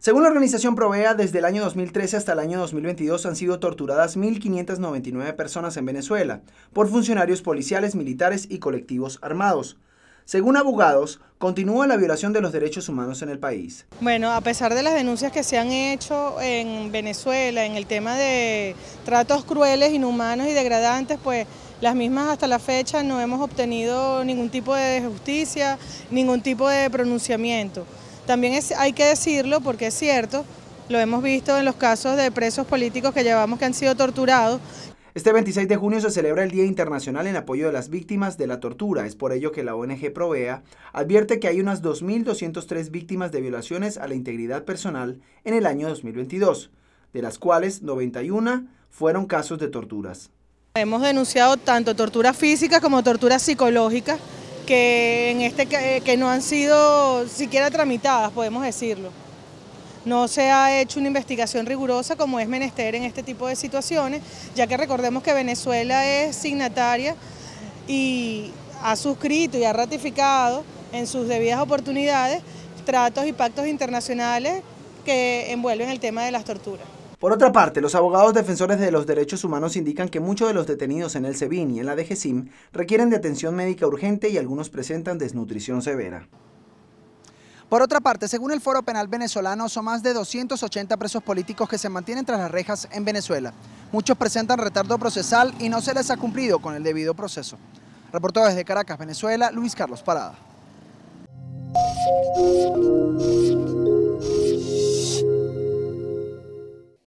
Según la organización Provea, desde el año 2013 hasta el año 2022 han sido torturadas 1.599 personas en Venezuela por funcionarios policiales, militares y colectivos armados. Según abogados, continúa la violación de los derechos humanos en el país. Bueno, a pesar de las denuncias que se han hecho en Venezuela en el tema de tratos crueles, inhumanos y degradantes, pues las mismas hasta la fecha no hemos obtenido ningún tipo de justicia, ningún tipo de pronunciamiento. También hay que decirlo porque es cierto, lo hemos visto en los casos de presos políticos que llevamos que han sido torturados. Este 26 de junio se celebra el Día Internacional en apoyo de las víctimas de la tortura. Es por ello que la ONG Provea advierte que hay unas 2.203 víctimas de violaciones a la integridad personal en el año 2022, de las cuales 91 fueron casos de torturas. Hemos denunciado tanto tortura física como tortura psicológica que, en este, eh, que no han sido siquiera tramitadas, podemos decirlo. No se ha hecho una investigación rigurosa como es menester en este tipo de situaciones, ya que recordemos que Venezuela es signataria y ha suscrito y ha ratificado en sus debidas oportunidades tratos y pactos internacionales que envuelven el tema de las torturas. Por otra parte, los abogados defensores de los derechos humanos indican que muchos de los detenidos en el SEBIN y en la DGCIM requieren de atención médica urgente y algunos presentan desnutrición severa. Por otra parte, según el Foro Penal Venezolano, son más de 280 presos políticos que se mantienen tras las rejas en Venezuela. Muchos presentan retardo procesal y no se les ha cumplido con el debido proceso. Reportó desde Caracas, Venezuela, Luis Carlos Parada.